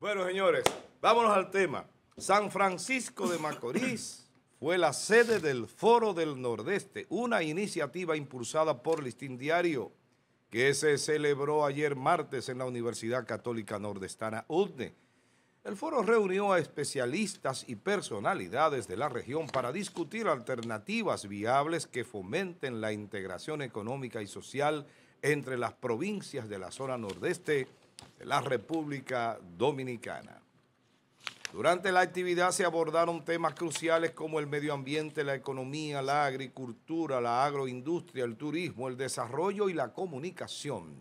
Bueno, señores, vámonos al tema. San Francisco de Macorís fue la sede del Foro del Nordeste, una iniciativa impulsada por Listín Diario que se celebró ayer martes en la Universidad Católica Nordestana UDNE. El foro reunió a especialistas y personalidades de la región para discutir alternativas viables que fomenten la integración económica y social entre las provincias de la zona nordeste de la República Dominicana. Durante la actividad se abordaron temas cruciales como el medio ambiente, la economía, la agricultura, la agroindustria, el turismo, el desarrollo y la comunicación.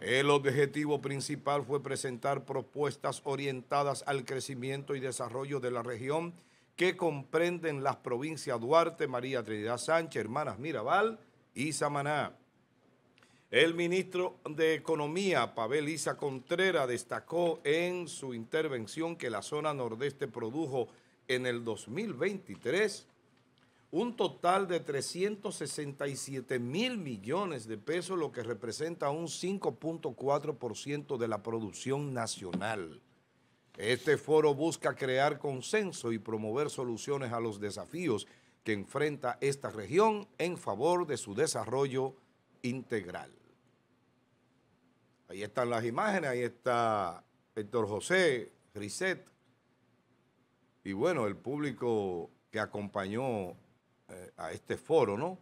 El objetivo principal fue presentar propuestas orientadas al crecimiento y desarrollo de la región que comprenden las provincias Duarte, María Trinidad Sánchez, Hermanas Mirabal y Samaná. El ministro de Economía, Pavel Isa Contrera, destacó en su intervención que la zona nordeste produjo en el 2023 un total de 367 mil millones de pesos, lo que representa un 5.4% de la producción nacional. Este foro busca crear consenso y promover soluciones a los desafíos que enfrenta esta región en favor de su desarrollo integral. Ahí están las imágenes, ahí está Héctor José, Griset, Y bueno, el público que acompañó eh, a este foro, ¿no?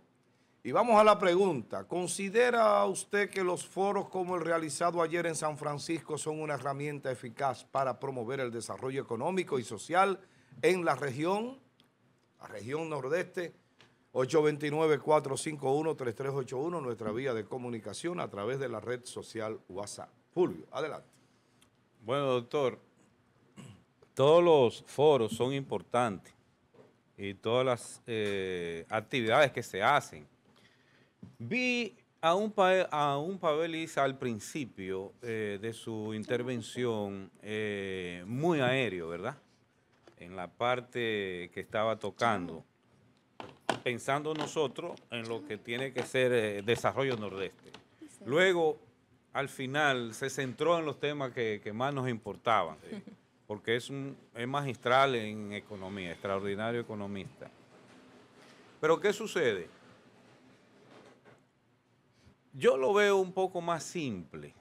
Y vamos a la pregunta. ¿Considera usted que los foros como el realizado ayer en San Francisco son una herramienta eficaz para promover el desarrollo económico y social en la región, la región nordeste? 829-451-3381, nuestra vía de comunicación a través de la red social WhatsApp. Julio, adelante. Bueno, doctor, todos los foros son importantes y todas las eh, actividades que se hacen. Vi a un, a un al principio eh, de su intervención eh, muy aéreo, ¿verdad? En la parte que estaba tocando pensando nosotros en lo que tiene que ser eh, desarrollo nordeste. Luego, al final, se centró en los temas que, más nos importaban, porque es, un, es magistral en economía, extraordinario economista. Pero ¿qué sucede? Yo lo veo un poco más simple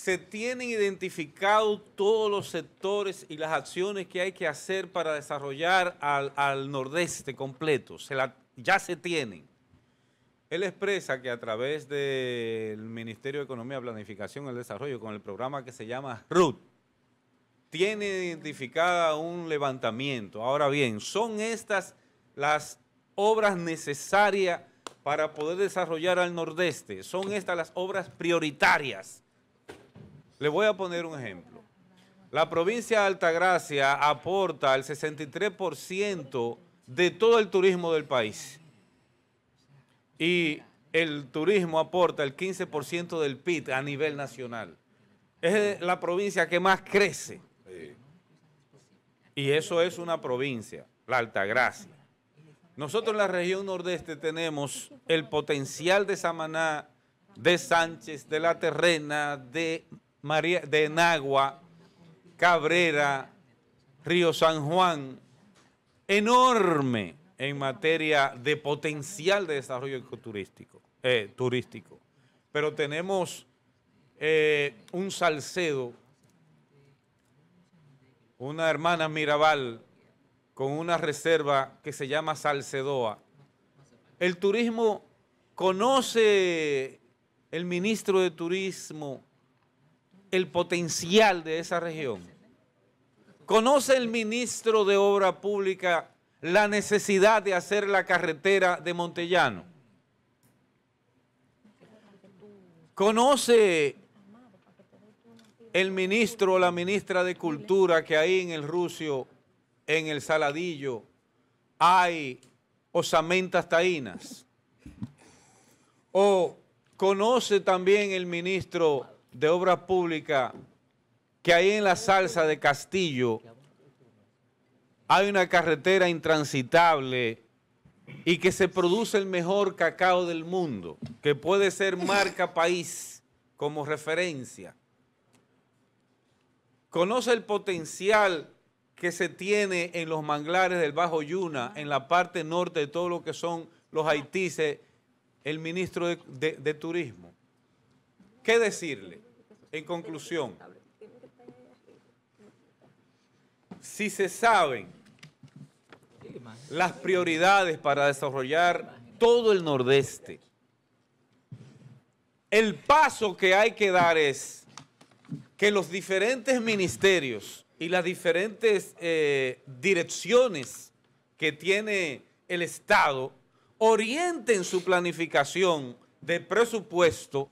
se tienen identificados todos los sectores y las acciones que hay que hacer para desarrollar al, nordeste completo. Se la, ya se tienen. Él expresa que a través del Ministerio de Economía, Planificación y Desarrollo, con el programa que se llama RUT, tiene identificado un levantamiento. Ahora bien, ¿son estas las obras necesarias para poder desarrollar al nordeste? ¿Son estas las obras prioritarias? Le voy a poner un ejemplo. La provincia de Altagracia aporta el 63% de todo el turismo del país. Y el turismo aporta el 15% del PIB a nivel nacional. Es la provincia que más crece. Y eso es una provincia, la Altagracia. Nosotros en la región nordeste tenemos el potencial de Samaná, de Sánchez, de La Terrena, de María de Nagua, Cabrera, Río San Juan, enorme en materia de potencial de desarrollo ecoturístico, eh, turístico. Pero tenemos eh, un Salcedo, una hermana Mirabal, con una reserva que se llama Salcedoa. El turismo conoce el ministro de Turismo el potencial de esa región. ¿Conoce el ministro de Obra Pública la necesidad de hacer la carretera de Montellano? ¿Conoce el ministro o la ministra de Cultura que ahí en el Rusio, en el Saladillo, hay osamentas taínas? ¿O conoce también el ministro de Obras Públicas que ahí en la salsa de Castillo hay una carretera intransitable y que se produce el mejor cacao del mundo, que puede ser marca país como referencia. Conoce el potencial que se tiene en los manglares del Bajo Yuna, en la parte norte de todo lo que son los haitises, el ministro de Turismo. ¿Qué decirle? En conclusión, si se saben las prioridades para desarrollar todo el nordeste, el paso que hay que dar es que los diferentes ministerios y las diferentes eh, direcciones que tiene el Estado orienten su planificación de presupuesto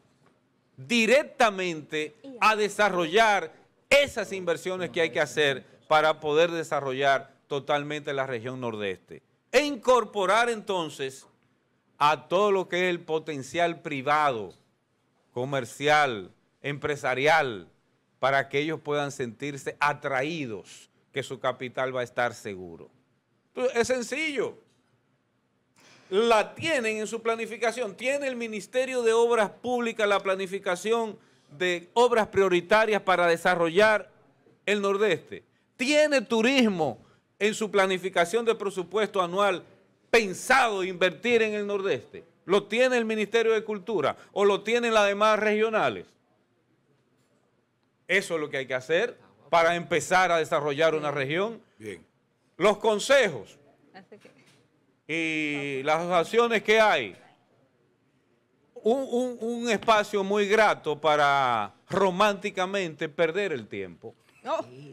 directamente a desarrollar esas inversiones que hay que hacer para poder desarrollar totalmente la región nordeste. E incorporar entonces a todo lo que es el potencial privado, comercial, empresarial, para que ellos puedan sentirse atraídos, que su capital va a estar seguro. es sencillo la tienen en su planificación. Tiene el Ministerio de Obras Públicas la planificación de obras prioritarias para desarrollar el Nordeste. Tiene turismo en su planificación de presupuesto anual pensado invertir en el Nordeste. Lo tiene el Ministerio de Cultura o lo tienen las demás regionales. Eso es lo que hay que hacer para empezar a desarrollar una región. Bien. Los consejos y las asociaciones que hay. Un, espacio muy grato para románticamente perder el tiempo.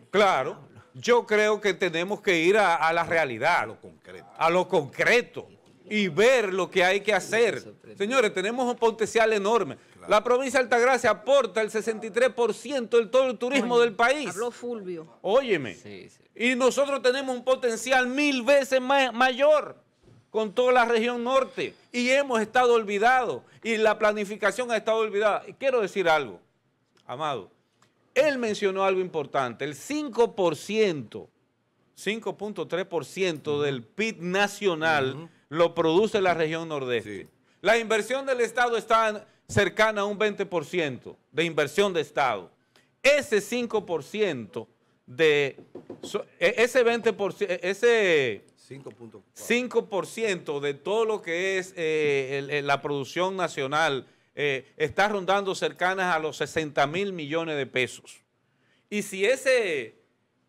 Claro, yo creo que tenemos que ir a, la realidad, a lo, concreto. y ver lo que hay que hacer. Señores, tenemos un potencial enorme. La provincia de Altagracia aporta el 63% del todo el turismo del país. Habló Fulvio. Óyeme. Y nosotros tenemos un potencial mil veces mayor con toda la región norte y hemos estado olvidados y la planificación ha estado olvidada. Quiero decir algo, amado. Él mencionó algo importante, el 5%, 5.3% del PIB nacional lo produce la región nordeste. La inversión del Estado está cercana a un 20% de inversión de Estado. Ese 5% de e, ese 20%, e, ese 5% de todo lo que es eh, la producción nacional eh, está rondando cercanas a los 60 mil millones de pesos. Y si ese,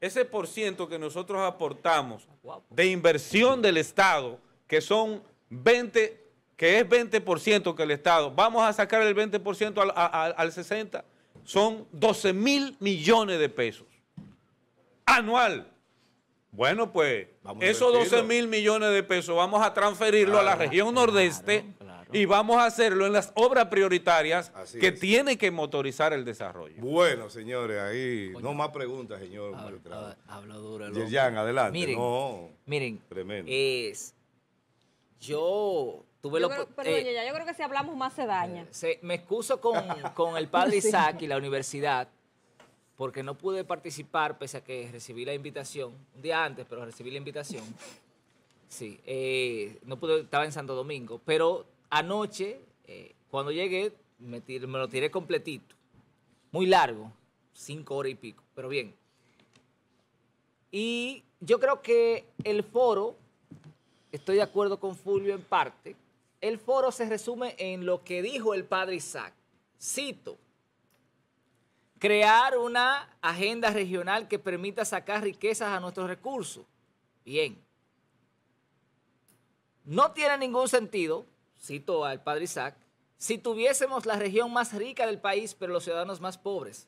ese por ciento que nosotros aportamos de inversión del Estado, que son 20, que es 20% que el Estado, vamos a sacar el 20% al, al 60, son 12 mil millones de pesos anual. Bueno, pues esos 12 mil millones de pesos vamos a transferirlo a la región nordeste y vamos a hacerlo en las obras prioritarias que tiene que motorizar el desarrollo. Bueno, señores, ahí no más preguntas, señor. Habla duro. Yerjan, adelante. Miren, miren Es, yo tuve lo, perdón, eh, yo creo que si hablamos más se daña. Eh, me excuso con, con el padre Isaac y la universidad porque no pude participar, pese a que recibí la invitación, un día antes, pero recibí la invitación. Sí, eh, no pude, estaba en Santo Domingo, pero anoche, eh, cuando llegué, me, lo tiré completito, muy largo, cinco horas y pico, pero bien. Y yo creo que el foro, estoy de acuerdo con Fulvio en parte, el foro se resume en lo que dijo el padre Isaac. Cito, crear una agenda regional que permita sacar riquezas a nuestros recursos. Bien. No tiene ningún sentido, cito al padre Isaac, si tuviésemos la región más rica del país, pero los ciudadanos más pobres.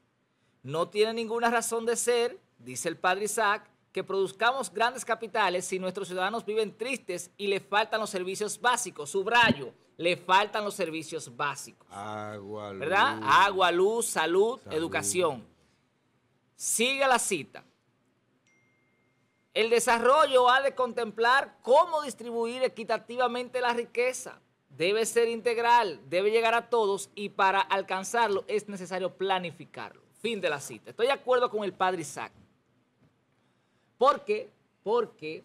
No tiene ninguna razón de ser, dice el padre Isaac, que produzcamos grandes capitales si nuestros ciudadanos viven tristes y le faltan los servicios básicos. Subrayo, le faltan los servicios básicos. Agua, luz. ¿Verdad? Agua, luz, salud, salud. educación. Sigue la cita. El desarrollo ha de contemplar cómo distribuir equitativamente la riqueza. Debe ser integral, debe llegar a todos y para alcanzarlo es necesario planificarlo. Fin de la cita. Estoy de acuerdo con el padre Isaac. Porque, porque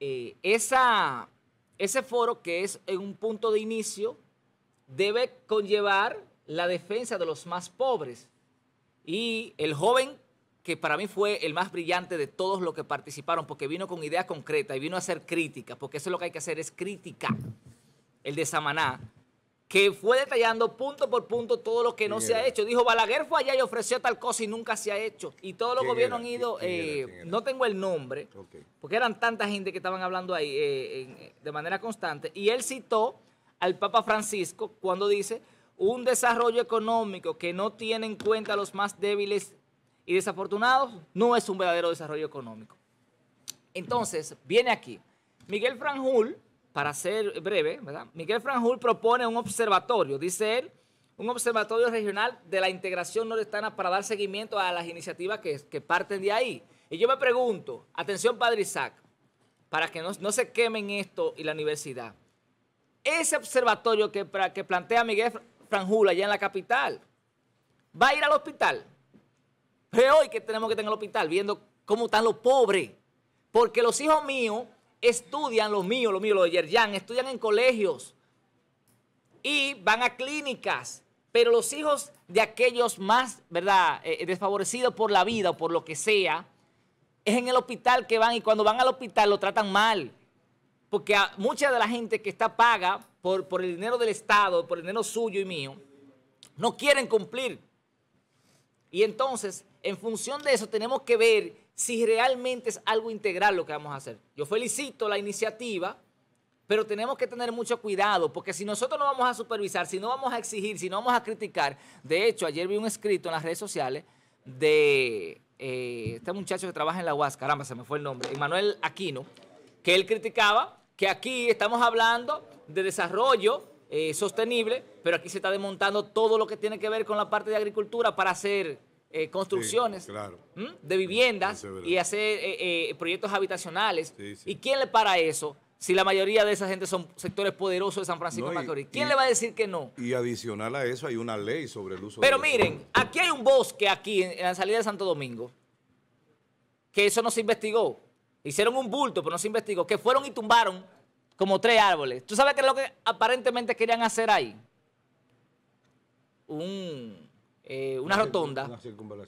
eh, ese foro que es un punto de inicio debe conllevar la defensa de los más pobres. Y el joven, que para mí fue el más brillante de todos los que participaron, porque vino con ideas concretas y vino a hacer crítica, porque eso es lo que hay que hacer, es crítica. El de Samaná que fue detallando punto por punto todo lo que no se ha hecho. Dijo, Balaguer fue allá y ofreció tal cosa y nunca se ha hecho. Y todos los gobiernos han ido, eh, no tengo el nombre, porque eran tanta gente que estaban hablando ahí eh, de manera constante. Y él citó al Papa Francisco cuando dice, un desarrollo económico que no tiene en cuenta a los más débiles y desafortunados no es un verdadero desarrollo económico. Entonces, viene aquí. Miguel Franjul para ser breve, ¿verdad? Miguel Franjul propone un observatorio, dice él, un observatorio regional de la integración nordestana para dar seguimiento a las iniciativas que, parten de ahí. Y yo me pregunto, atención Padre Isaac, para que no, se quemen esto y la universidad, ese observatorio que, que plantea Miguel Franjul allá en la capital, ¿va a ir al hospital? Es hoy que tenemos que tener el hospital, viendo cómo están los pobres, porque los hijos míos estudian los míos, los mío, los de Yerjan, estudian en colegios y van a clínicas, pero los hijos de aquellos más, ¿verdad?, eh, eh, desfavorecidos por la vida o por lo que sea, es en el hospital que van y cuando van al hospital lo tratan mal. Porque mucha de la gente que está paga por, por el dinero del Estado, por el dinero suyo y mío, no quieren cumplir. Y entonces, en función de eso, tenemos que ver si realmente es algo integral lo que vamos a hacer. Yo felicito la iniciativa, pero tenemos que tener mucho cuidado, porque si nosotros no vamos a supervisar, si no vamos a exigir, si no vamos a criticar, de hecho, ayer vi un escrito en las redes sociales de eh, este muchacho que trabaja en la UAS, caramba, se me fue el nombre, Emanuel Aquino, que él criticaba que aquí estamos hablando de desarrollo eh, sostenible, pero aquí se está desmontando todo lo que tiene que ver con la parte de agricultura para hacer eh, construcciones de viviendas y hacer eh, eh, proyectos habitacionales. ¿Y quién le para eso? Si la mayoría de esa gente son sectores poderosos de San Francisco de Macorís. ¿Quién le va a decir que no? Y adicional a eso hay una ley sobre el uso Pero miren, aquí hay un bosque aquí en la salida de Santo Domingo que eso no se investigó. Hicieron un bulto, pero no se investigó. Que fueron y tumbaron como tres árboles. ¿Tú sabes qué es lo que aparentemente querían hacer ahí? Un eh, una, rotonda. Una,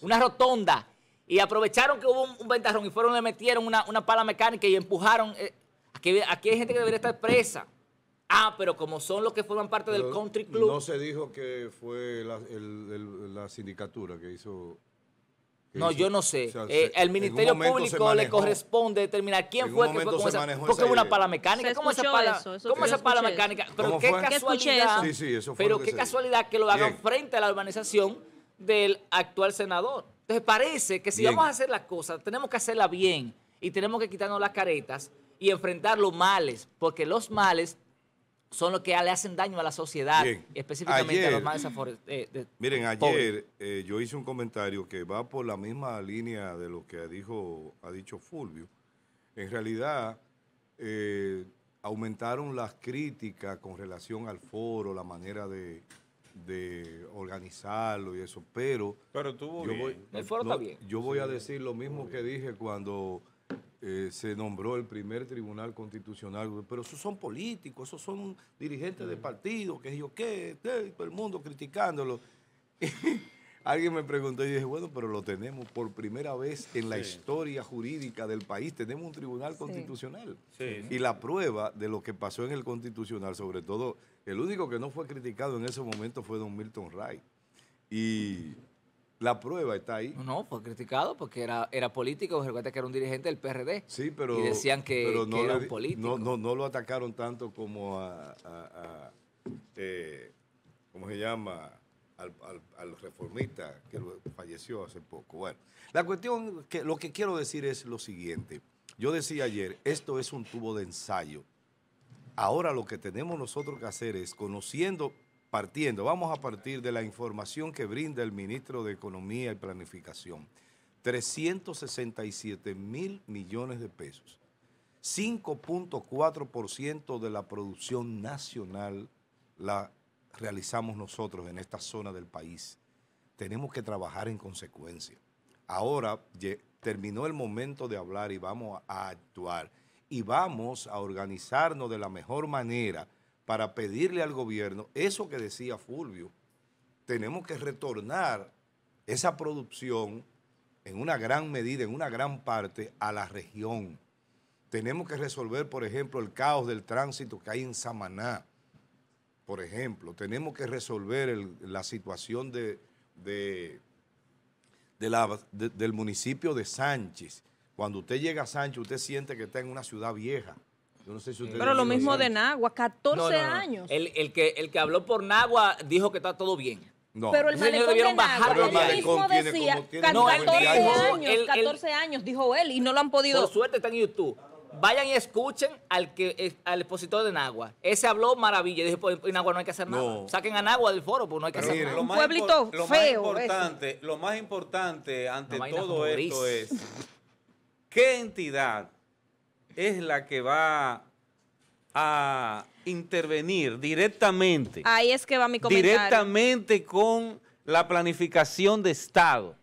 una, rotonda. Y aprovecharon que hubo un, ventarrón y fueron le metieron una, pala mecánica y empujaron. Eh, aquí, hay gente que debería estar presa. Ah, pero como son los que forman parte del country club. No se dijo que fue la, la sindicatura que hizo no, yo no sé. el eh, Ministerio Público le corresponde determinar quién fue que fue con esa, porque es una pala mecánica. ¿Cómo esa pala, esa pala mecánica? Pero qué casualidad. pero que qué casualidad que lo hagan frente a la urbanización del actual senador. Entonces parece que si vamos a hacer las cosas, tenemos que hacerla bien y tenemos que quitarnos las caretas y enfrentar los males, porque los males son los que le hacen daño a la sociedad, específicamente a los más desafortunados. Eh, miren, ayer eh, yo hice un comentario que va por la misma línea de lo que dijo, ha dicho Fulvio. En realidad, eh, aumentaron las críticas con relación al foro, la manera de, organizarlo y eso, pero... Pero tuvo El foro está bien. Yo voy a decir lo mismo que dije cuando eh, se nombró el primer tribunal constitucional, pero esos son políticos, esos son dirigentes de mm. partidos, que yo qué, todo el mundo criticándolo. Alguien me preguntó y dije, bueno, pero lo tenemos por primera vez en la historia jurídica del país, tenemos un tribunal constitucional. Y la prueba de lo que pasó en el constitucional, sobre todo, el único que no fue criticado en ese momento fue don Milton Wright. Y la prueba está ahí. No, fue criticado porque era, era político. Recuerda que era un dirigente del PRD. Sí, pero. decían que, no No, no, lo atacaron tanto como a. Eh, ¿Cómo se llama? Al, reformista que falleció hace poco. Bueno, la cuestión, que lo que quiero decir es lo siguiente. Yo decía ayer, esto es un tubo de ensayo. Ahora lo que tenemos nosotros que hacer es, conociendo partiendo, vamos a partir de la información que brinda el ministro de Economía y Planificación. 367 mil millones de pesos, 5.4% de la producción nacional la realizamos nosotros en esta zona del país. Tenemos que trabajar en consecuencia. Ahora terminó el momento de hablar y vamos a actuar y vamos a organizarnos de la mejor manera para pedirle al gobierno eso que decía Fulvio. Tenemos que retornar esa producción en una gran medida, en una gran parte, a la región. Tenemos que resolver, por ejemplo, el caos del tránsito que hay en Samaná, por ejemplo. Tenemos que resolver la situación del municipio de Sánchez. Cuando usted llega a Sánchez, usted siente que está en una ciudad vieja. Pero lo mismo de Nagua, 14 años. El, que, el que habló por Nagua dijo que está todo bien. No. Pero el malecón debieron bajar el decía, 14 años, 14 años dijo él y no lo han podido. Por suerte está en YouTube. Vayan y escuchen al que al expositor de Nagua. Ese habló maravilla. Dijo, pues, en Nagua no hay que hacer nada. Saquen a Nagua del foro, pues no hay que hacer nada. Un pueblito lo Más importante, lo más importante ante todo esto es qué entidad es la que va a intervenir directamente. Ahí es que va Directamente con la planificación de Estado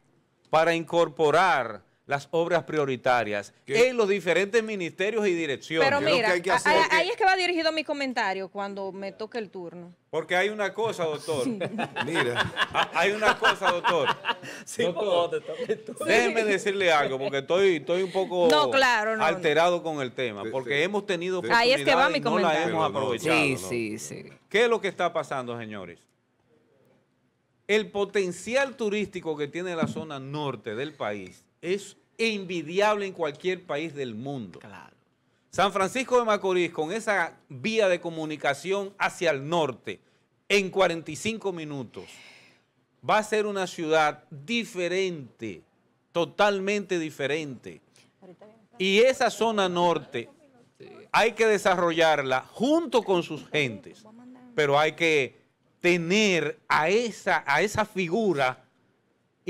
para incorporar las obras prioritarias en los diferentes ministerios y direcciones. Pero mira, ahí es que va dirigido mi comentario cuando me toque el turno. Porque hay una cosa, doctor. Mira. Ah, hay una cosa, doctor. Déjeme decirle algo, porque estoy, estoy un poco alterado con el tema, porque hemos tenido Ahí es que comentario. hemos aprovechado. Sí, sí, sí. ¿Qué es lo que está pasando, señores? El potencial turístico que tiene la zona norte del país es invidiable e en cualquier país del mundo. San Francisco de Macorís, con esa vía de comunicación hacia el norte, en 45 minutos, va a ser una ciudad diferente, totalmente diferente. Y esa zona norte hay que desarrollarla junto con sus gentes, pero hay que tener a esa, a esa figura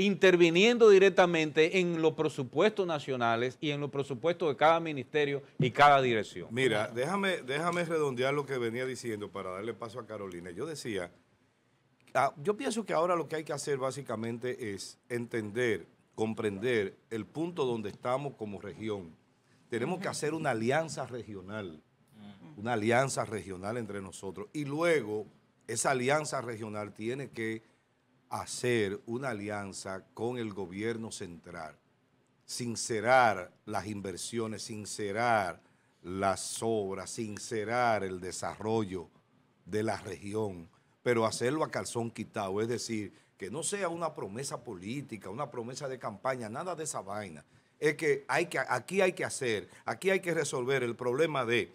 interviniendo directamente en los presupuestos nacionales y en los presupuestos de cada ministerio y cada dirección. Mira, déjame, déjame redondear lo que venía diciendo para darle paso a Carolina. Yo decía, ah, yo pienso que ahora lo que hay que hacer básicamente es entender, comprender el punto donde estamos como región. Tenemos que hacer una alianza regional, una alianza regional entre nosotros y luego esa alianza regional tiene que hacer una alianza con el gobierno central, sincerar las inversiones, sincerar las obras, sincerar el desarrollo de la región, pero hacerlo a calzón quitado, es decir, que no sea una promesa política, una promesa de campaña, nada de esa vaina. Es que, hay que aquí hay que hacer, aquí hay que resolver el problema de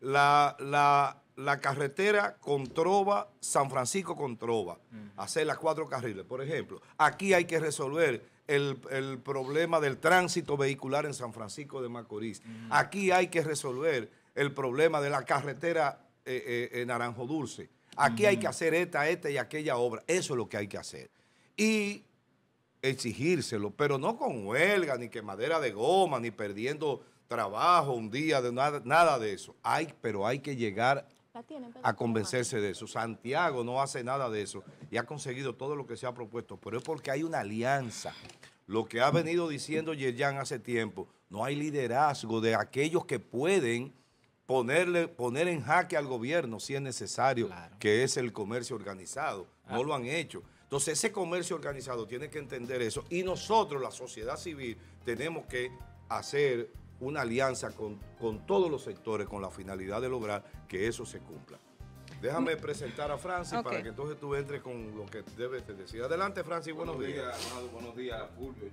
la, la la carretera Controva, San Francisco Controva, trova, hacer las cuatro carriles. Por ejemplo, aquí hay que resolver el, problema del tránsito vehicular en San Francisco de Macorís. Aquí hay que resolver el problema de la carretera eh, eh, en eh, Naranjo Dulce. Aquí hay que hacer esta, esta y aquella obra. Eso es lo que hay que hacer. Y exigírselo, pero no con huelga, ni quemadera de goma, ni perdiendo trabajo un día, de nada, nada de eso. Hay, pero hay que llegar a convencerse de eso. Santiago no hace nada de eso y ha conseguido todo lo que se ha propuesto, pero es porque hay una alianza. Lo que ha venido diciendo Yerjan hace tiempo, no hay liderazgo de aquellos que pueden ponerle, poner en jaque al gobierno si es necesario, que es el comercio organizado. No ah. lo han hecho. Entonces ese comercio organizado tiene que entender eso y nosotros, la sociedad civil, tenemos que hacer una alianza con, todos los sectores con la finalidad de lograr que eso se cumpla. Déjame mm. presentar a Francis para que entonces tú entres con lo que debes decir. Adelante, Francis, buenos, días. buenos días, Fulvio,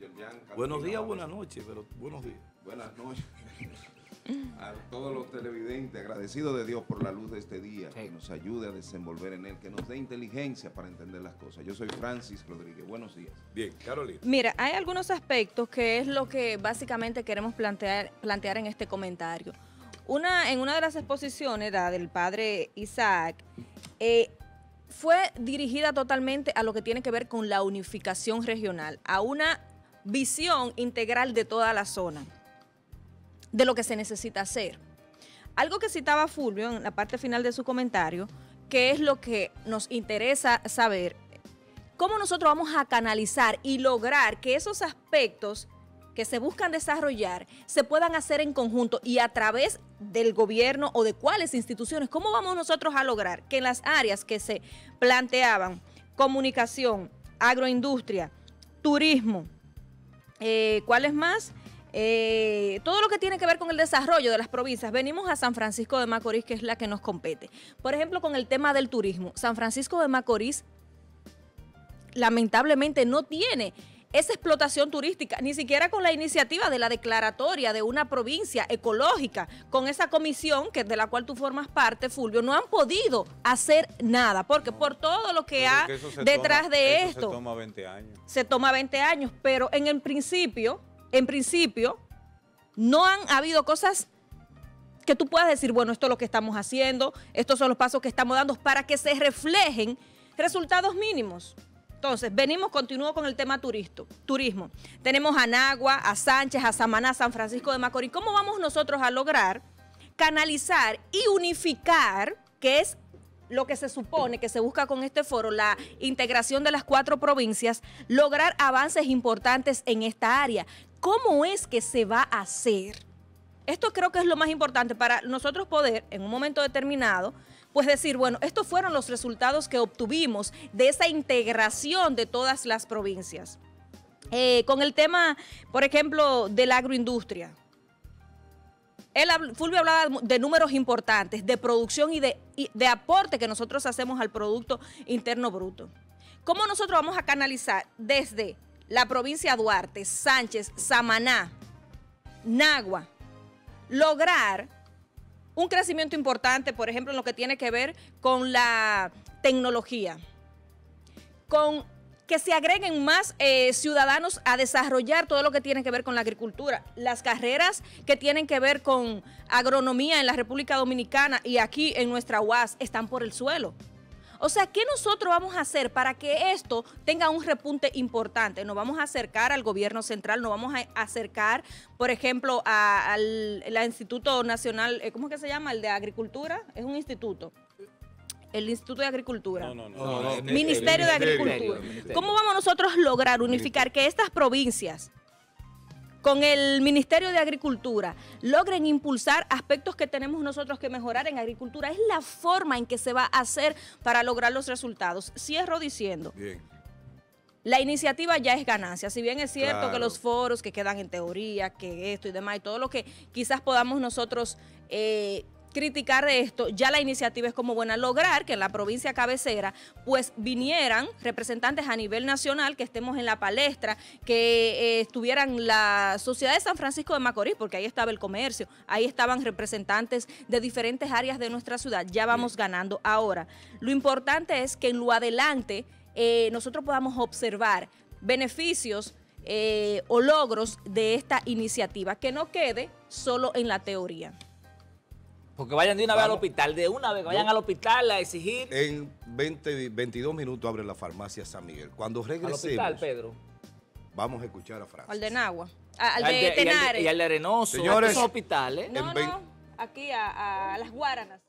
Buenos días, buenas noches, pero buenos días. Buenas noches. A todos los televidentes, agradecido de Dios por la luz de este día, que nos ayude a desenvolver en él, que nos dé inteligencia para entender las cosas. Yo soy Francis Rodríguez. Buenos días. Bien, Carolina. Mira, hay algunos aspectos que es lo que básicamente queremos plantear, plantear en este comentario. Una, en una de las exposiciones, la del padre Isaac, eh, fue dirigida totalmente a lo que tiene que ver con la unificación regional, a una visión integral de toda la zona de lo que se necesita hacer. Algo que citaba Fulvio en la parte final de su comentario, que es lo que nos interesa saber, cómo nosotros vamos a canalizar y lograr que esos aspectos que se buscan desarrollar se puedan hacer en conjunto y a través del gobierno o de cuáles instituciones, cómo vamos nosotros a lograr que en las áreas que se planteaban, comunicación, agroindustria, turismo, eh, ¿cuáles más? Eh, todo lo que tiene que ver con el desarrollo de las provincias, venimos a San Francisco de Macorís, que es la que nos compete. Por ejemplo, con el tema del turismo, San Francisco de Macorís lamentablemente no tiene esa explotación turística, ni siquiera con la iniciativa de la declaratoria de una provincia ecológica, con esa comisión que de la cual tú formas parte, Fulvio, no han podido hacer nada, porque por todo lo que ha hay detrás de esto. Se toma 20 años. Se toma 20 años, pero en el principio en principio, no han habido cosas que tú puedas decir, bueno, esto es lo que estamos haciendo, estos son los pasos que estamos dando para que se reflejen resultados mínimos. Entonces, venimos, continúo con el tema turismo. Tenemos a Nagua, a Sánchez, a Samaná, San Francisco de Macorís. ¿Cómo vamos nosotros a lograr canalizar y unificar, que es lo que se supone que se busca con este foro, la integración de las cuatro provincias, lograr avances importantes en esta área? cómo es que se va a hacer. Esto creo que es lo más importante para nosotros poder, en un momento determinado, pues decir, bueno, estos fueron los resultados que obtuvimos de esa integración de todas las provincias. Eh, con el tema, por ejemplo, de la agroindustria. Fulvio hablaba de números importantes, de producción y de, y de aporte que nosotros hacemos al Producto Interno Bruto. ¿Cómo nosotros vamos a canalizar desde la provincia Duarte, Sánchez, Samaná, Nagua, lograr un crecimiento importante, por ejemplo, en lo que tiene que ver con la tecnología, con que se agreguen más eh, ciudadanos a desarrollar todo lo que tiene que ver con la agricultura, las carreras que tienen que ver con agronomía en la República Dominicana y aquí en nuestra UAS están por el suelo. O sea, ¿qué nosotros vamos a hacer para que esto tenga un repunte importante? ¿Nos vamos a acercar al gobierno central? ¿Nos vamos a acercar, por ejemplo, al, Instituto Nacional, eh, ¿cómo es que se llama? El de Agricultura. Es un instituto el Instituto de Agricultura. No, no, no. Ministerio, de Agricultura. ¿Cómo vamos nosotros a lograr unificar que estas provincias con el Ministerio de Agricultura logren impulsar aspectos que tenemos nosotros que mejorar en agricultura. Es la forma en que se va a hacer para lograr los resultados. Cierro diciendo. La iniciativa ya es ganancia, si bien es cierto que los foros que quedan en teoría, que esto y demás, y todo lo que quizás podamos nosotros eh, criticar de esto, ya la iniciativa es como buena, lograr que en la provincia cabecera pues vinieran representantes a nivel nacional, que estemos en la palestra, que eh, estuvieran la sociedad de San Francisco de Macorís, porque ahí estaba el comercio, ahí estaban representantes de diferentes áreas de nuestra ciudad, ya vamos ganando ahora. Lo importante es que en lo adelante eh, nosotros podamos observar beneficios eh, o logros de esta iniciativa, que no quede solo en la teoría que vayan de una vez al hospital, de una vez, vayan al hospital a exigir. En 22 minutos abre la farmacia San Miguel. Cuando regresemos. Al hospital, Pedro. Vamos a escuchar a Francis. Al de Nagua. al, de, Tenares. Y al de, Arenoso, de Arenoso. Señores, hospitales. No, no, aquí a, a Las Guaranas.